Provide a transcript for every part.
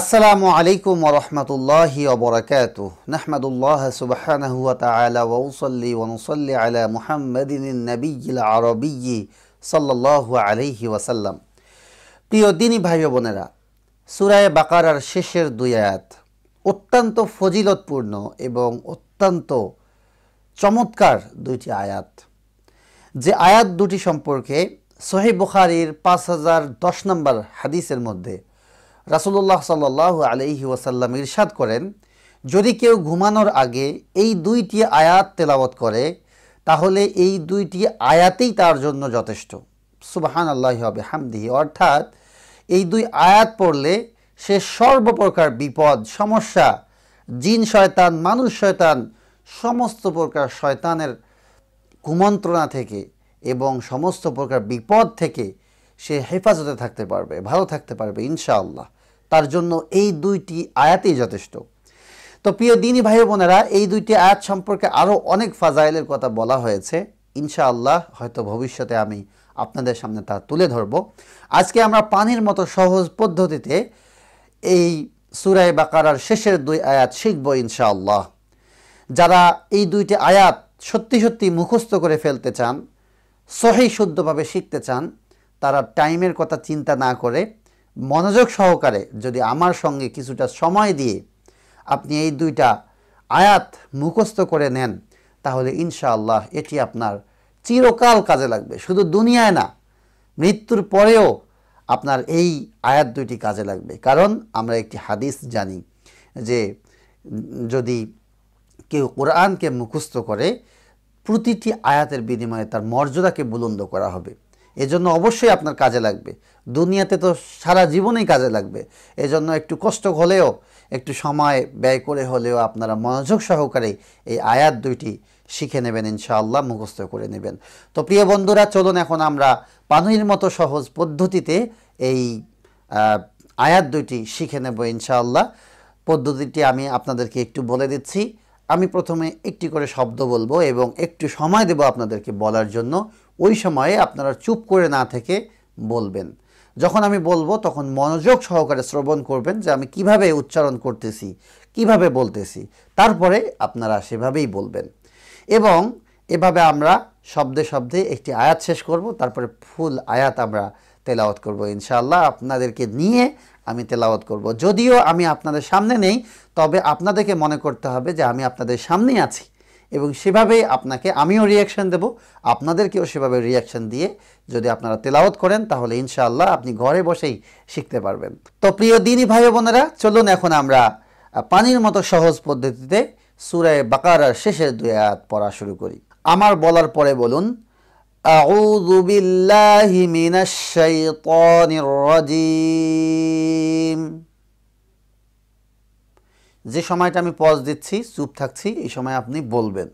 আসসালামু আলাইকুম রহমতুল্লাহি অবরাকাত নাহমাদুল্লাহ সুবাহানহু তালা ওসল্লি ওনসল্লি আলা মুহাম্মদিন নবীল আরবি সাল্লাহ আলহি ওয়াসাল্লাম প্রিয় দিনী ভাই বোনেরা সুরায় বাকারার শেষের দুই আয়াত অত্যন্ত ফজিলতপূর্ণ এবং অত্যন্ত চমৎকার দুইটি আয়াত যে আয়াত দুটি সম্পর্কে সোহেব বুখারির পাঁচ হাজার দশ নম্বর হাদিসের মধ্যে রাসুল্লাহ সাল্লাহ আলহি ওয়াসাল্লাম ইরশাদ করেন যদি কেউ ঘুমানোর আগে এই দুইটি আয়াত তেলাবত করে তাহলে এই দুইটি আয়াতেই তার জন্য যথেষ্ট সুবাহান আল্লাহ হবে হামদিহি অর্থাৎ এই দুই আয়াত পড়লে সে সর্বপ্রকার বিপদ সমস্যা জিন শয়তান মানুষ শয়তান সমস্ত প্রকার শয়তানের কুমন্ত্রণা থেকে এবং সমস্ত প্রকার বিপদ থেকে সে হেফাজতে থাকতে পারবে ভালো থাকতে পারবে ইনশাআল্লাহ তার জন্য এই দুইটি আয়াতেই যথেষ্ট তো প্রিয় দিনই ভাই বোনেরা এই দুইটি আয়াত সম্পর্কে আরও অনেক ফাজাইলের কথা বলা হয়েছে ইনশাআল্লাহ হয়তো ভবিষ্যতে আমি আপনাদের সামনে তা তুলে ধরব আজকে আমরা পানির মতো সহজ পদ্ধতিতে এই সুরাই বাকারার শেষের দুই আয়াত শিখব ইনশাআল্লাহ যারা এই দুইটি আয়াত সত্যি সত্যি মুখস্থ করে ফেলতে চান সহি শুদ্ধভাবে শিখতে চান তারা টাইমের কথা চিন্তা না করে মনোযোগ সহকারে যদি আমার সঙ্গে কিছুটা সময় দিয়ে আপনি এই দুইটা আয়াত মুখস্থ করে নেন তাহলে ইনশাআল্লাহ এটি আপনার চিরকাল কাজে লাগবে শুধু দুনিয়ায় না মৃত্যুর পরেও আপনার এই আয়াত দুইটি কাজে লাগবে কারণ আমরা একটি হাদিস জানি যে যদি কেউ কোরআনকে মুখস্থ করে প্রতিটি আয়াতের বিনিময়ে তার মর্যাদাকে বুলন্দ করা হবে এজন্য অবশ্যই আপনার কাজে লাগবে দুনিয়াতে তো সারা জীবনেই কাজে লাগবে এজন্য একটু কষ্ট হলেও একটু সময় ব্যয় করে হলেও আপনারা মনোযোগ সহকারে এই আয়াত দুইটি শিখে নেবেন ইনশাআল্লাহ মুখস্থ করে নেবেন তো প্রিয় বন্ধুরা চলুন এখন আমরা পানির মতো সহজ পদ্ধতিতে এই আয়াত দুইটি শিখে নেব ইনশাআল্লাহ পদ্ধতিটি আমি আপনাদেরকে একটু বলে দিচ্ছি আমি প্রথমে একটি করে শব্দ বলবো এবং একটু সময় দেব আপনাদেরকে বলার জন্য ওই সময়ে আপনারা চুপ করে না থেকে বলবেন যখন আমি বলবো তখন মনোযোগ সহকারে শ্রবণ করবেন যে আমি কিভাবে উচ্চারণ করতেছি কিভাবে বলতেছি তারপরে আপনারা সেভাবেই বলবেন এবং এভাবে আমরা শব্দে শব্দে একটি আয়াত শেষ করব তারপরে ফুল আয়াত আমরা তেলাওয়াত করব ইনশাআল্লাহ আপনাদেরকে নিয়ে আমি তেলাওয়াত করব যদিও আমি আপনাদের সামনে নেই তবে আপনাদেরকে মনে করতে হবে যে আমি আপনাদের সামনেই আছি এবং সেভাবেই আপনাকে আমিও রিয়াকশান দেব আপনাদেরকেও সেভাবে রিয়াকশান দিয়ে যদি আপনারা তেলাওয়াত করেন তাহলে ইনশাআল্লাহ আপনি ঘরে বসেই শিখতে পারবেন তো প্রিয় দিনী ভাই বোনেরা চলুন এখন আমরা পানির মতো সহজ পদ্ধতিতে সুরায় বাকারার শেষের দুই আয়াত পড়া শুরু করি আমার বলার পরে বলুন أعوذ بالله من যে সময়টা আমি পজ দিচ্ছি চুপ থাকছি এই সময় আপনি বলবেন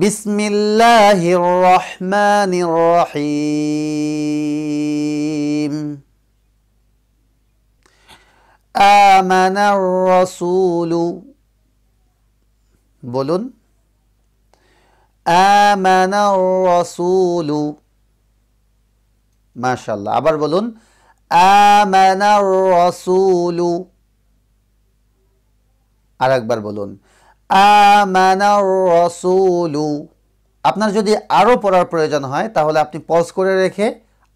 বিসমিল্লাহির রহমানির রহিম আমানার রাসূলু বলুন আমানার রাসূলু মাশাল্লাহ আবার বলুন আমানার রসুলু আর একবার বলুন রসুলু আপনার যদি আরও পড়ার প্রয়োজন হয় তাহলে আপনি পজ করে রেখে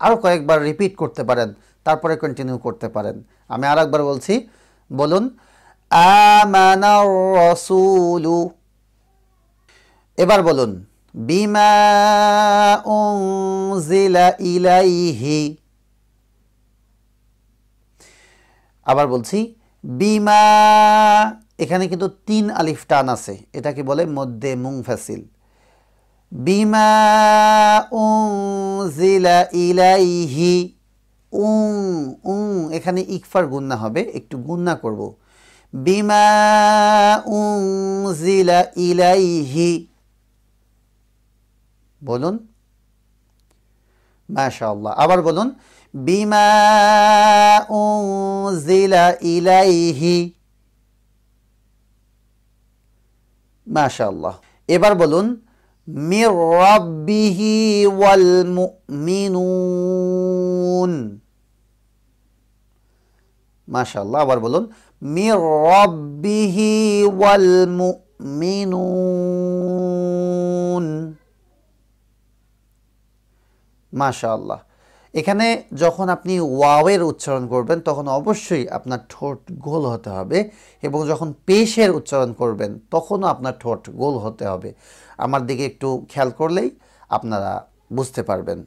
আরও কয়েকবার রিপিট করতে পারেন তারপরে কন্টিনিউ করতে পারেন আমি আর একবার বলছি বলুন আসুলু এবার বলুন বিমা ইলাইহি আবার বলছি বিমা এখানে কিন্তু তিন আলিফ টান আছে এটাকে বলে মধ্যে মুংফাসিল বিমা ইলাইহি উং উং এখানে ইকফার গুন্না হবে একটু গুন্না করব বিমা জিলা ইলাইহি বলুন মাশাআল্লাহ আবার বলুন বিমা জিলা ইলাইহি ما شاء الله ابر بولون من ربه والمؤمنون ما ماشاءالله ابر بولون من ربه والمؤمنون ما شاء الله এখানে যখন আপনি ওয়াওয়ের উচ্চারণ করবেন তখন অবশ্যই আপনার ঠোঁট গোল হতে হবে এবং যখন পেশের উচ্চারণ করবেন তখনও আপনার ঠোঁট গোল হতে হবে আমার দিকে একটু খেয়াল করলেই আপনারা বুঝতে পারবেন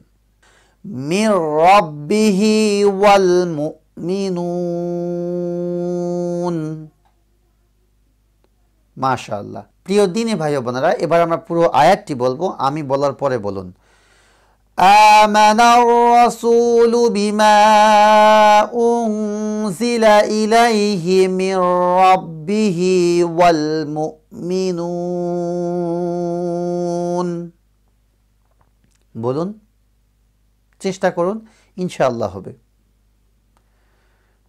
মির প্রিয় দিনে ভাই বোনেরা এবার আমরা পুরো আয়াতটি বলবো আমি বলার পরে বলুন آمن الرسول بما أنزل إليه من ربه والمؤمنون বলুন চেষ্টা করুন ইনশাআল্লাহ হবে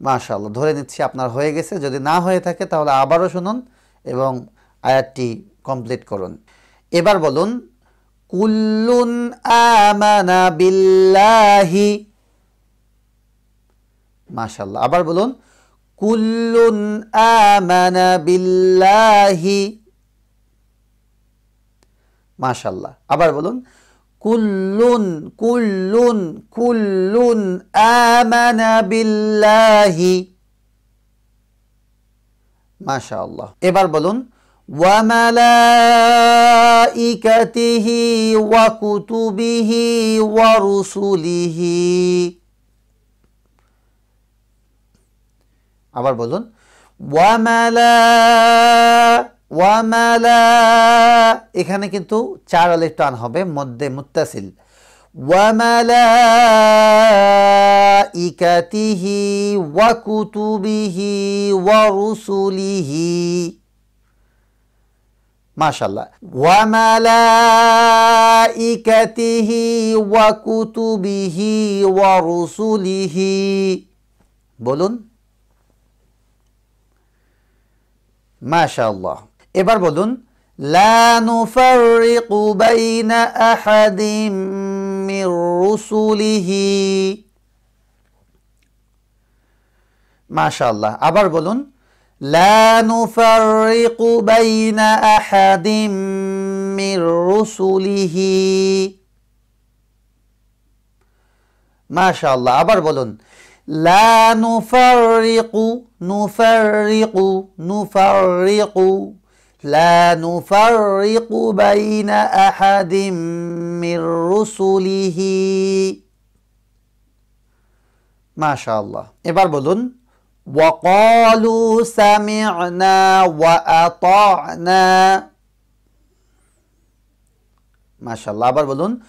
মাশাআল্লাহ ধরে নিচ্ছি আপনার হয়ে গেছে যদি না হয়ে থাকে তাহলে আবারও শুনুন এবং আয়াতটি কমপ্লিট করুন এবার বলুন কুল্লুন আমানা বিল্লাহি মাশাল্লাহ আবার বলুন কুল্লুন আমানা বিল্লাহি মাশাল্লাহ আবার বলুন কুল্লুন কুল্লুন কুল্লুন আমানা বিল্লাহি মাশাআল্লাহ এবার বলুন وملائكته وكتبه ورسله আবার বলুন ওয়ামালা এখানে কিন্তু চার আলিফ টান হবে মধ্যে মুত্তাসিল ওয়ামালা ইকাতিহি ওয়াকুতুবিহি ওয়া ওয়ারুসুলিহি ما شاء الله وملائكته وكتبه ورسله বলুন মাশাআল্লাহ এবার বলুন লা নুফাররিকু বাইনা আহাদিম মির রুসুলিহি মাশাআল্লাহ আবার বলুন لا نفرق بين احد من رسله ما شاء الله عبر بولون لا نفرق نفرق نفرق لا نفرق بين احد من رسله ما شاء الله عبر بولون وقالوا سمعنا وأطعنا ما شاء الله بلون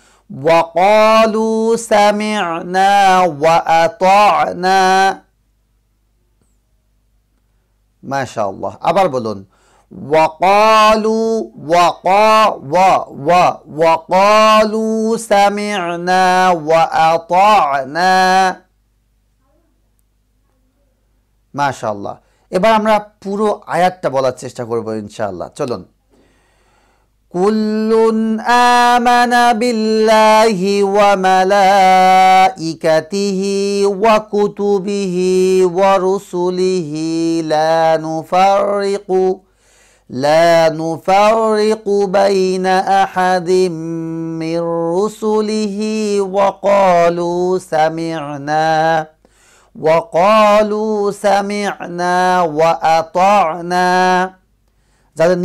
وقالوا سمعنا وأطعنا ما شاء الله أبر بلون وقالوا وقا و و وقالوا سمعنا وأطعنا মাশাল্লাহ এবার আমরা পুরো আয়াতটা বলার চেষ্টা করব ইনশাআল্লাহ চলুন কুল্লুন আমানা বিল্লাহি ওয়া মালাইকাতিহি ওয়া কুতুবিহি ওয়া রুসুলিহি লা নুফারিকু লা নুফারিকু বাইনা আহাদিম মির রুসুলিহি ওয়া ক্বালু সামি'না যাদের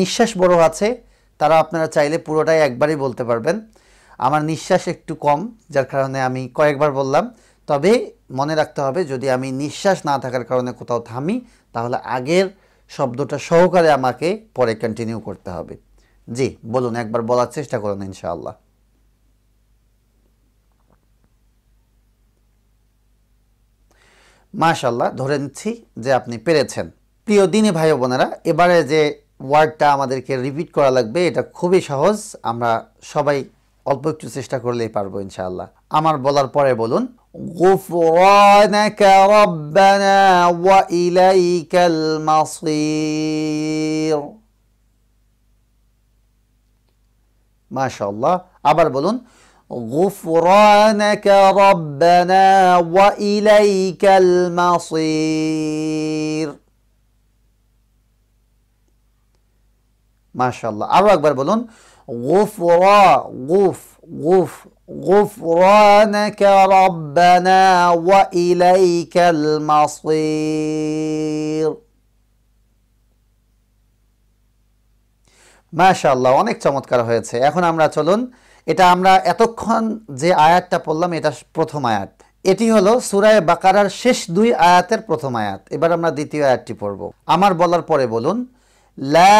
নিঃশ্বাস বড় আছে তারা আপনারা চাইলে পুরোটাই একবারই বলতে পারবেন আমার নিঃশ্বাস একটু কম যার কারণে আমি কয়েকবার বললাম তবে মনে রাখতে হবে যদি আমি নিঃশ্বাস না থাকার কারণে কোথাও থামি তাহলে আগের শব্দটা সহকারে আমাকে পরে কন্টিনিউ করতে হবে জি বলুন একবার বলার চেষ্টা করুন ইনশাআল্লাহ মাশাল্লাহ ধরে নিচ্ছি যে আপনি পেরেছেন প্রিয় দিনে ভাই বোনেরা এবারে যে ওয়ার্ডটা আমাদেরকে রিপিট করা লাগবে এটা খুবই সহজ আমরা সবাই অল্প একটু চেষ্টা করলেই পারবো ইনশাআল্লাহ আমার বলার পরে বলুন غفرانك আবার বলুন غفرانك ربنا واليك المصير ما شاء الله আরো একবার বলুন غفرا غف غف غفرانك ربنا واليك المصير ما شاء الله অনেক চমৎকার হয়েছে এখন আমরা চলুন এটা আমরা এতক্ষণ যে আয়াতটা পড়লাম এটা প্রথম আয়াত এটি হলো সুরায় বাকারার শেষ দুই আয়াতের প্রথম আয়াত এবার আমরা দ্বিতীয় আয়াতটি পড়ব আমার বলার পরে বলুন লা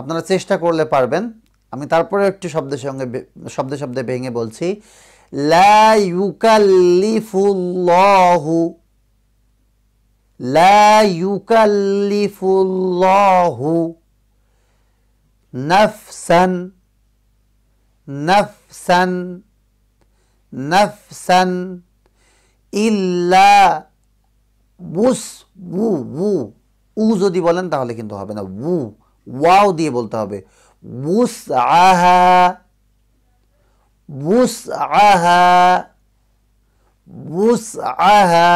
আপনারা চেষ্টা করলে পারবেন আমি তারপরে একটি শব্দের সঙ্গে শব্দে শব্দে ভেঙে বলছি লা ইউকাল্লিফুল্লাহু لا يكلف الله نفسا نفسا نفسا إلا বুস বু বু উ যদি বলেন তাহলে কিন্তু হবে না বু ওয়াও দিয়ে বলতে হবে বুস আহা বুস আহা বুস আহা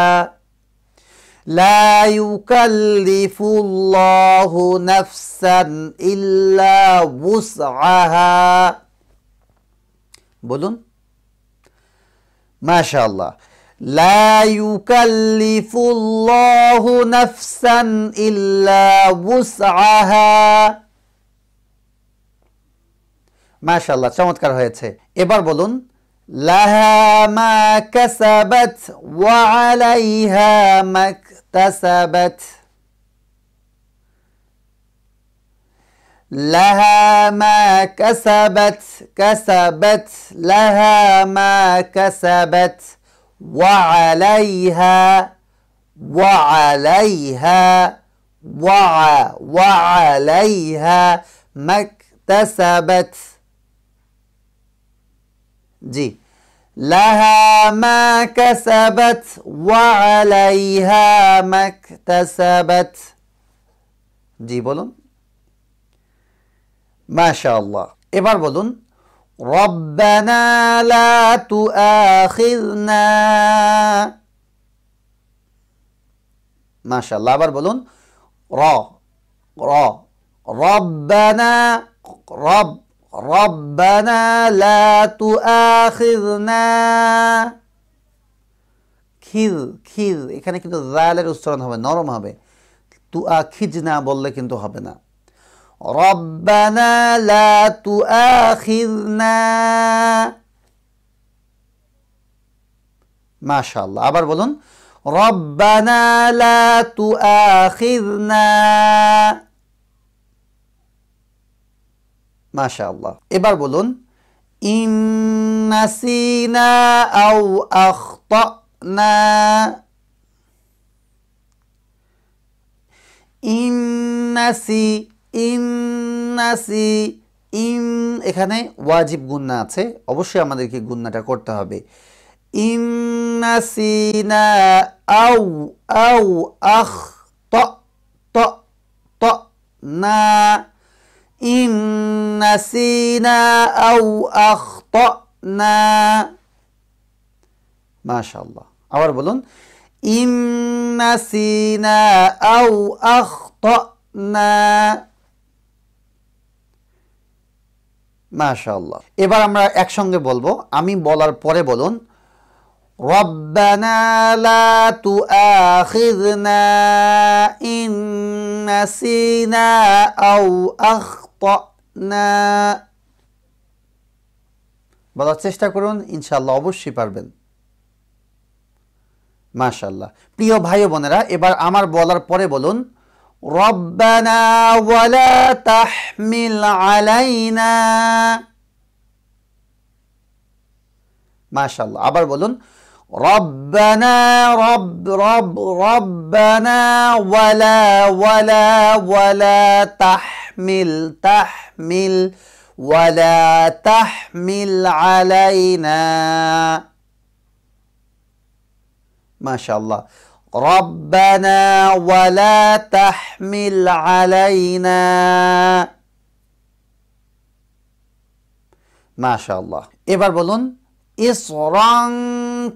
لا يكلف الله نفسا إلا وسعها بلون ما شاء الله لا يكلف الله نفسا إلا وسعها ما মাশাআল্লাহ চমৎকার হয়েছে এবার বলুন بلون لها ما كسبت وعليها মাক اكتسبت لها ما كسبت كسبت لها ما كسبت وعليها وعليها وع وعليها ما اكتسبت جي لها ما كسبت وعليها ما اكتسبت جي بولون ما شاء الله ابر بولون ربنا لا تؤاخذنا ما شاء الله ابر بولون را را ربنا رب ربنا لا تؤاخذنا খির খির এখানে কিন্তু জালের উচ্চারণ হবে নরম হবে তু আখিজ না বললে কিন্তু হবে না রব্বানা লা তু আখিরনা মাশাআল্লাহ আবার বলুন রব্বানা লা তু আখিরনা মাশা এবার বলুন ইন্নাসিনা আও আখতানা ইন্নাসি ইন্নাসি ইন এখানে ওয়াজিব গুন্না আছে অবশ্যই আমাদেরকে গুন্নাটা করতে হবে ইন্নাসিনা আউ আউ আখ ত ত ত না ইন নাসিনা আউ আখতানা মাশাআল্লাহ আবার বলুন ইন নাসিনা আউ আখতানা এবার আমরা একসঙ্গে বলবো আমি বলার পরে বলুন ربنا لا تؤاخذنا إن نسينا أو أخطأنا বলার চেষ্টা করুন ইনশাল্লাহ অবশ্যই পারবেন মাশাল্লাহ প্রিয় ভাই বোনেরা এবার আমার বলার পরে বলুন রব্বানা মাশাল্লাহ আবার বলুন রব্বানা রব রব রব্বানা تحمل تحمل ولا تحمل علينا ما شاء الله ربنا ولا تحمل علينا ما شاء الله এবার বলুন إصرا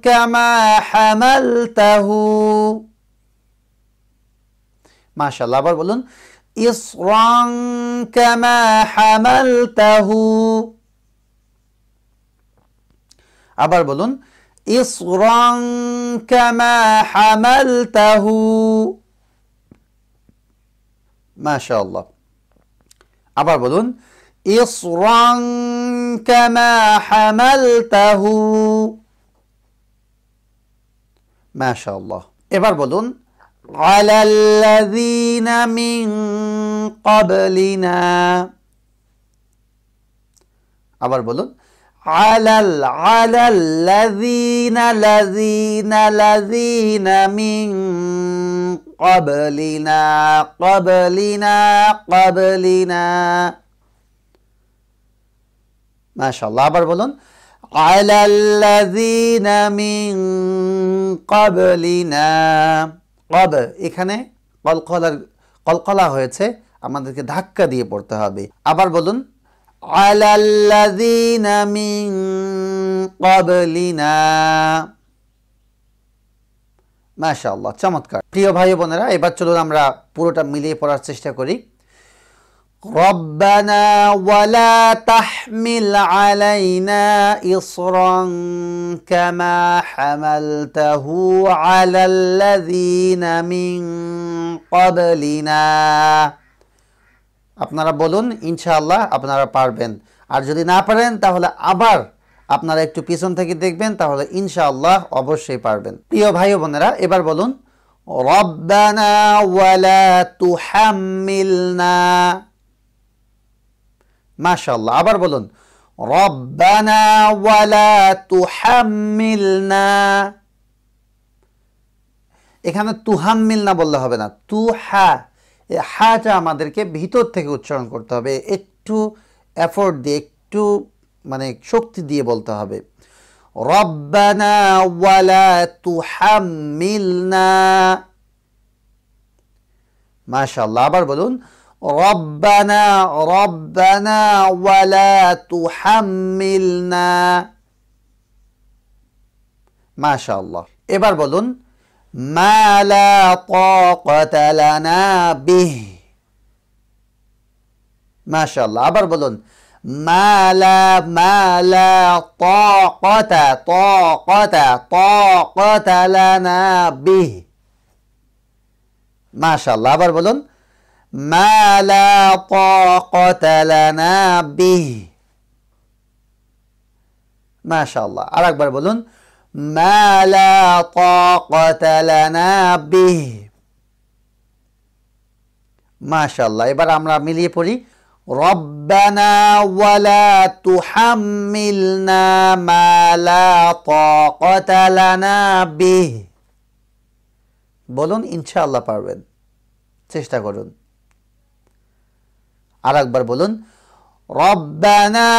كما حملته ما شاء الله আবার বলুন ইসরং তাহু আবার বলুন ইসরং তাহু মাশাল্লাহ আবার বলুন ইসরং তাহু মাশাল্লাহ এবার বলুন على الذين من قبلنا আবার على ال على الذين الذين الذين من قبلنا قبلنا قبلنا ما شاء الله আবার বলুন على الذين من قبلنا কদ এখানে কলকলার কলকলা হয়েছে আমাদেরকে ধাক্কা দিয়ে পড়তে হবে আবার বলুন আলাল্লাযীনা চমৎকার প্রিয় ভাই বোনেরা এবার চলুন আমরা পুরোটা মিলিয়ে পড়ার চেষ্টা করি ربنا ولا تحمل علينا إصرا كما حملته على الذين من قبلنا আপনারা বলুন ইনশাআল্লাহ আপনারা পারবেন আর যদি না পারেন তাহলে আবার আপনারা একটু পিছন থেকে দেখবেন তাহলে ইনশাআল্লাহ অবশ্যই পারবেন প্রিয় ভাই বোনেরা এবার বলুন রব্বানা ওয়ালা তুহাম্মিলনা মাশাল্লাহ আবার বলুন রব্বানা এখানে তুহাম্মিলনা বললে হবে না তু হা হাটা আমাদেরকে ভিতর থেকে উচ্চারণ করতে হবে একটু এফোর্ট দিয়ে একটু মানে শক্তি দিয়ে বলতে হবে রব্বানা আবার বলুন ربنا ربنا ولا تحملنا ما شاء الله إبر بلون ما لا طاقة لنا به ما شاء الله ابر بلون ما لا ما لا طاقة طاقة طاقة لنا به ما شاء الله ابر بلون ما لا طاقة لنا به মাশাআল্লাহ আর একবার বলুন ما لا طاقة لنا به মাশাআল্লাহ এবার আমরা মিলিয়ে পড়ি ربنا ولا تحملنا ما لا طاقة لنا به বলুন ইনশাল্লাহ পারবেন চেষ্টা করুন আর একবার বলুন ربنا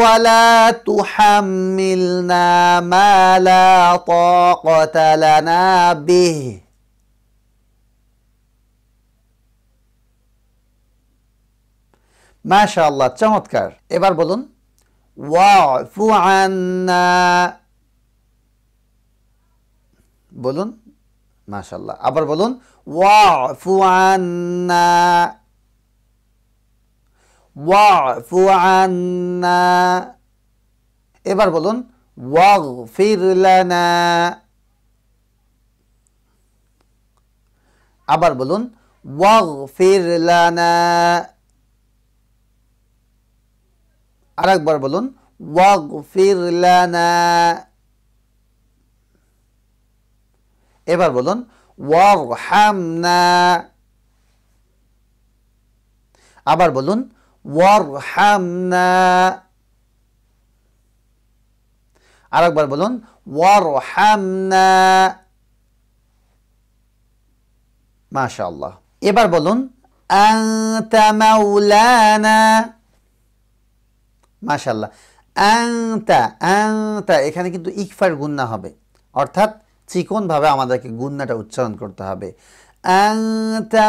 ولا تحملنا ما لا طاقة لنا به মাশাআল্লাহ চমৎকার এবার বলুন ওয়াফু আন্না বলুন মাশাআল্লাহ আবার বলুন ওয়াফু আন্না ওয়াফু আন্না এবার বলুন ওয়াগফির লানা আবার বলুন ওয়াগফির লানা আরেকবার বলুন ওয়াগফির লানা এবার বলুন ওয়ারহামনা আবার বলুন আর একবার বলুন ওয়ারহামনা মাশাআল্লাহ এবার বলুন আনতা এখানে কিন্তু ইকফার গুন্না হবে অর্থাৎ ভাবে আমাদেরকে গুন্নাটা উচ্চারণ করতে হবে আংতা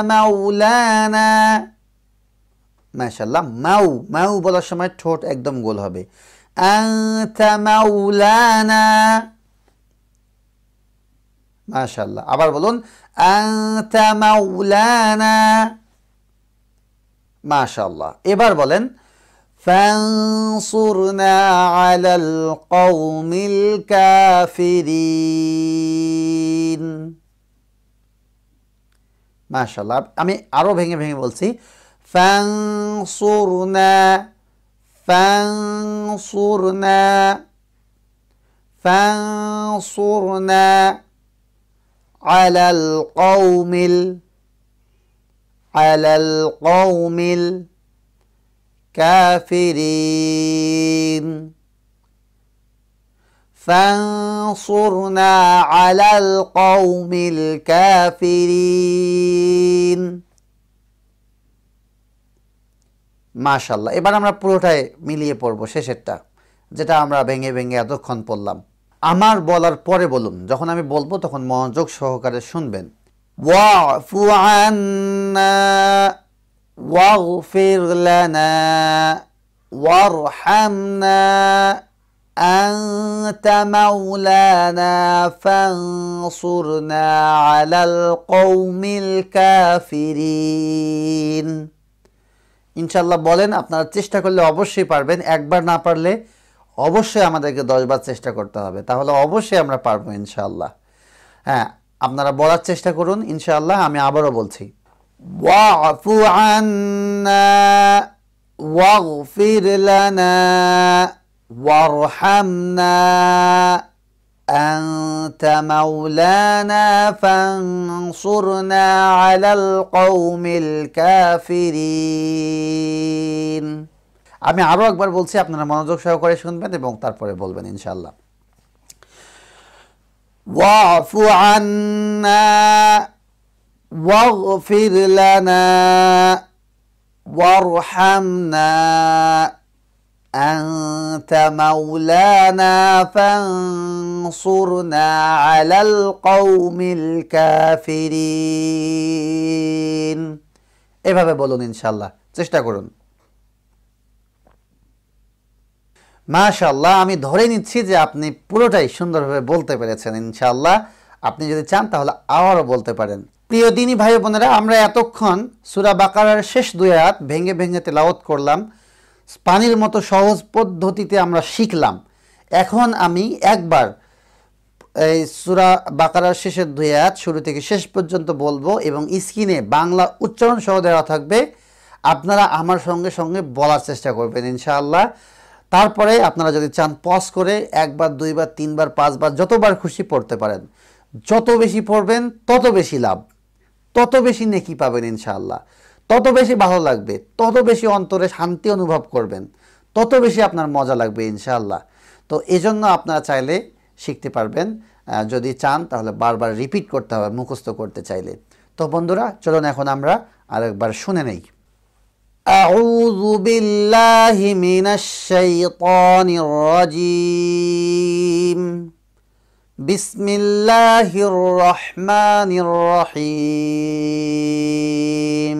মাশাল্লাহ মাউ মাউ বলার সময় ঠোঁট একদম গোল হবে মাউলানা মাশাল্লাহ আবার বলুন মাউলানা মাশাল্লাহ এবার বলেন فانصرنا মাশাল্লাহ আমি আরো ভেঙে ভেঙে বলছি فانصرنا فانصرنا فانصرنا على القوم ال على القوم الكافرين فانصرنا على القوم الكافرين মাশাল্লাহ এবার আমরা পুরোটাই মিলিয়ে পড়ব শেষেরটা যেটা আমরা ভেঙে ভেঙে এতক্ষণ পড়লাম আমার বলার পরে বলুন যখন আমি বলবো তখন মনোযোগ সহকারে শুনবেন ওয়াফু ইনশাল্লাহ বলেন আপনারা চেষ্টা করলে অবশ্যই পারবেন একবার না পারলে অবশ্যই আমাদেরকে দশবার চেষ্টা করতে হবে তাহলে অবশ্যই আমরা পারবো ইনশাল্লাহ হ্যাঁ আপনারা বলার চেষ্টা করুন ইনশাল্লাহ আমি আবারও বলছি ওয়াফু আন্না واغفر لنا أنت مولانا فانصرنا على القوم الكافرين আমি আরও একবার বলছি আপনারা মনোযোগ সহকারে শুনবেন এবং তারপরে বলবেন ইনশাল্লাহ ওয়াফু আন্না ওয়াগফির লানা ওয়ারহামনা أنت مولانا فانصرنا على القوم الكافرين এভাবে বলুন ইনশাল্লাহ চেষ্টা করুন মাশাল্লাহ আমি ধরে নিচ্ছি যে আপনি পুরোটাই সুন্দরভাবে বলতে পেরেছেন ইনশাল্লাহ আপনি যদি চান তাহলে আবারও বলতে পারেন প্রিয় দিনী ভাই বোনেরা আমরা এতক্ষণ সুরা বাকারার শেষ দুয়াত ভেঙে ভেঙে তেলাওত করলাম পানির মতো সহজ পদ্ধতিতে আমরা শিখলাম এখন আমি একবার এই সুরা বাকারার শেষের দুই আয়াত শুরু থেকে শেষ পর্যন্ত বলবো এবং স্ক্রিনে বাংলা উচ্চারণ সহ দেওয়া থাকবে আপনারা আমার সঙ্গে সঙ্গে বলার চেষ্টা করবেন ইনশাআল্লাহ তারপরে আপনারা যদি চান পজ করে একবার দুইবার তিনবার পাঁচবার যতবার খুশি পড়তে পারেন যত বেশি পড়বেন তত বেশি লাভ তত বেশি নেকি পাবেন ইনশাআল্লাহ তত বেশি ভালো লাগবে তত বেশি অন্তরে শান্তি অনুভব করবেন তত বেশি আপনার মজা লাগবে ইনশাআল্লাহ তো এজন্য আপনারা চাইলে শিখতে পারবেন যদি চান তাহলে বারবার রিপিট করতে হবে মুখস্থ করতে চাইলে তো বন্ধুরা চলুন এখন আমরা আরেকবার শুনে নেই أعوذ بالله من الشيطان الرجيم بسم الله الرحمن الرحيم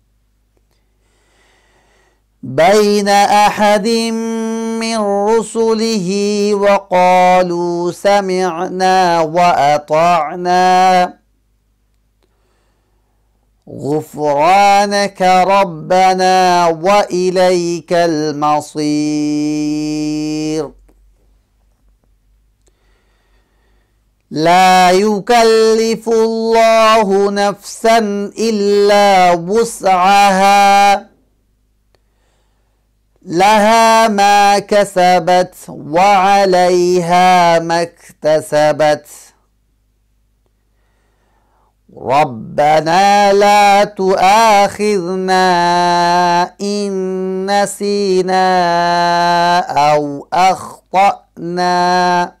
بين أحد من رسله وقالوا سمعنا وأطعنا غفرانك ربنا وإليك المصير لا يكلف الله نفسا إلا وسعها لها ما كسبت وعليها ما اكتسبت ربنا لا تؤاخذنا إن نسينا أو أخطأنا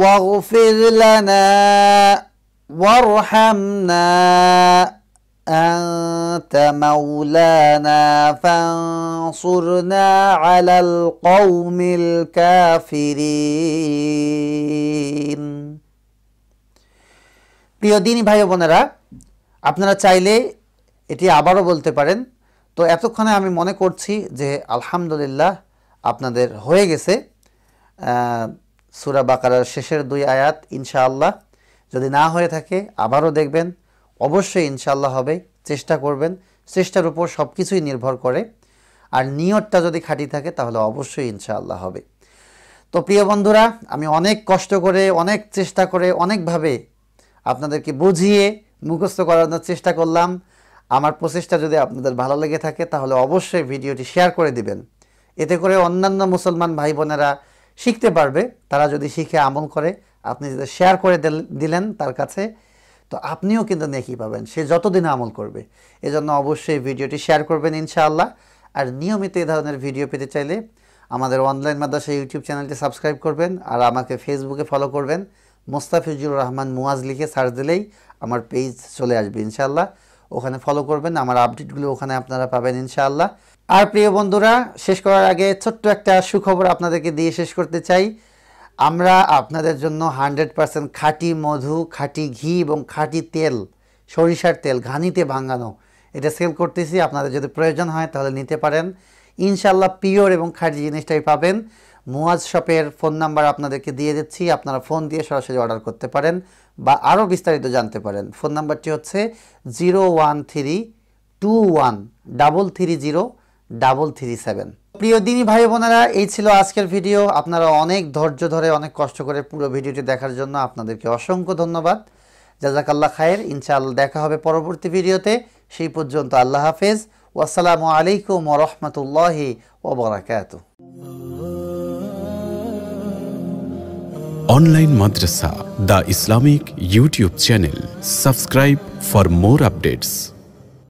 واغفر لنا وارحمنا أنت مولانا فانصرنا على القوم الكافرين প্রিয় দিনী ভাই বোনেরা আপনারা চাইলে এটি আবারও বলতে পারেন তো এতক্ষণে আমি মনে করছি যে আলহামদুলিল্লাহ আপনাদের হয়ে গেছে সুরা বাকারার শেষের দুই আয়াত ইনশাআল্লাহ যদি না হয়ে থাকে আবারও দেখবেন অবশ্যই ইনশাআল্লাহ হবে চেষ্টা করবেন চেষ্টার উপর সব কিছুই নির্ভর করে আর নিয়তটা যদি খাটি থাকে তাহলে অবশ্যই ইনশাআল্লাহ হবে তো প্রিয় বন্ধুরা আমি অনেক কষ্ট করে অনেক চেষ্টা করে অনেকভাবে আপনাদেরকে বুঝিয়ে মুখস্থ করানোর চেষ্টা করলাম আমার প্রচেষ্টা যদি আপনাদের ভালো লেগে থাকে তাহলে অবশ্যই ভিডিওটি শেয়ার করে দিবেন এতে করে অন্যান্য মুসলমান ভাই বোনেরা শিখতে পারবে তারা যদি শিখে আমল করে আপনি যদি শেয়ার করে দিলেন তার কাছে তো আপনিও কিন্তু নেকি পাবেন সে যতদিন আমল করবে এজন্য অবশ্যই ভিডিওটি শেয়ার করবেন ইনশাআল্লাহ আর নিয়মিত এই ধরনের ভিডিও পেতে চাইলে আমাদের অনলাইন মাদ্রাসা ইউটিউব চ্যানেলটি সাবস্ক্রাইব করবেন আর আমাকে ফেসবুকে ফলো করবেন মোস্তাফিজুর রহমান মুয়াজ লিখে সার্চ দিলেই আমার পেজ চলে আসবে ইনশাআল্লাহ ওখানে ফলো করবেন আমার আপডেটগুলো ওখানে আপনারা পাবেন ইনশাআল্লাহ আর প্রিয় বন্ধুরা শেষ করার আগে ছোট্ট একটা সুখবর আপনাদেরকে দিয়ে শেষ করতে চাই আমরা আপনাদের জন্য হান্ড্রেড পারসেন্ট খাঁটি মধু খাঁটি ঘি এবং খাঁটি তেল সরিষার তেল ঘানিতে ভাঙানো এটা সেল করতেছি আপনাদের যদি প্রয়োজন হয় তাহলে নিতে পারেন ইনশাল্লাহ পিওর এবং খাঁটি জিনিসটাই পাবেন মোয়াজ শপের ফোন নাম্বার আপনাদেরকে দিয়ে দিচ্ছি আপনারা ফোন দিয়ে সরাসরি অর্ডার করতে পারেন বা আরও বিস্তারিত জানতে পারেন ফোন নাম্বারটি হচ্ছে zero one three two one double three zero double three seven প্রিয় দিনী ভাই বোনেরা এই ছিল আজকের ভিডিও আপনারা অনেক ধৈর্য ধরে অনেক কষ্ট করে পুরো ভিডিওটি দেখার জন্য আপনাদেরকে অসংখ্য ধন্যবাদ জাজাকাল্লা খায়ের ইনশাআল্লাহ দেখা হবে পরবর্তী ভিডিওতে সেই পর্যন্ত আল্লাহ হাফেজ ওয়াসালামু আলাইকুম রহমতুল্লাহি ওবরাকাত অনলাইন মাদ্রাসা the Islamic YouTube channel subscribe for more updates